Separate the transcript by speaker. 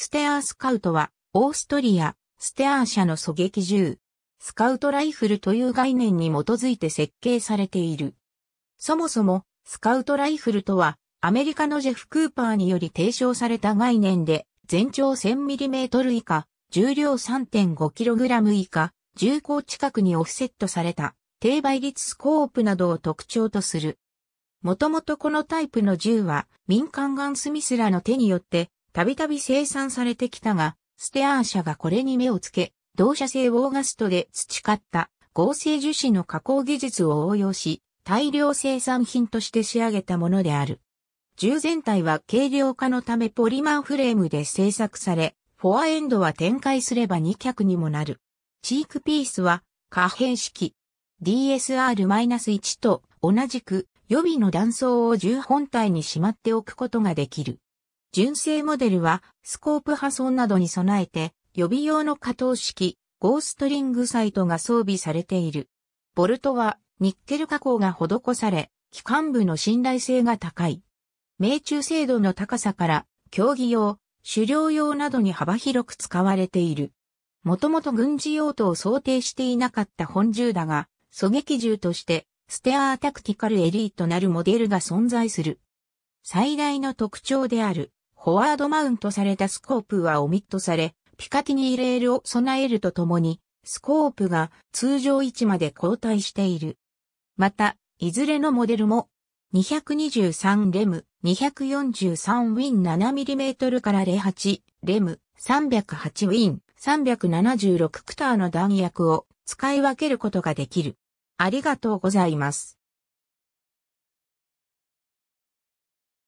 Speaker 1: ステアースカウトは、オーストリア、ステアー社の狙撃銃、スカウトライ
Speaker 2: フルという概念に基づいて設計されている。そもそも、スカウトライフルとは、アメリカのジェフ・クーパーにより提唱された概念で、全長 1000mm 以下、重量 3.5kg 以下、重厚近くにオフセットされた、低倍率スコープなどを特徴とする。もともとこのタイプの銃は民間ガンスミスらの手によってたびたび生産されてきたが、ステアー社がこれに目をつけ、同社製オーガストで培った合成樹脂の加工技術を応用し、大量生産品として仕上げたものである。銃全体は軽量化のためポリマーフレームで製作され、フォアエンドは展開すれば2脚にもなる。チークピースは可変式 DSR-1 と同じく予備の断層を10本体にしまっておくことができる。純正モデルはスコープ破損などに備えて予備用の可動式ゴーストリングサイトが装備されている。ボルトはニッケル加工が施され、機関部の信頼性が高い。命中精度の高さから競技用、狩猟用などに幅広く使われている。もともと軍事用途を想定していなかった本銃だが、狙撃銃としてステアータクティカルエリートなるモデルが存在する。最大の特徴であるフォワードマウントされたスコープはオミットされ、ピカティニーレールを備えるとともに、スコープが通常位置まで後退している。また、いずれのモデルも、223レム、243ウィン 7mm から08レム、308ウィン、376クターの弾薬を使い分ける
Speaker 1: ことができる。ありがとうございます。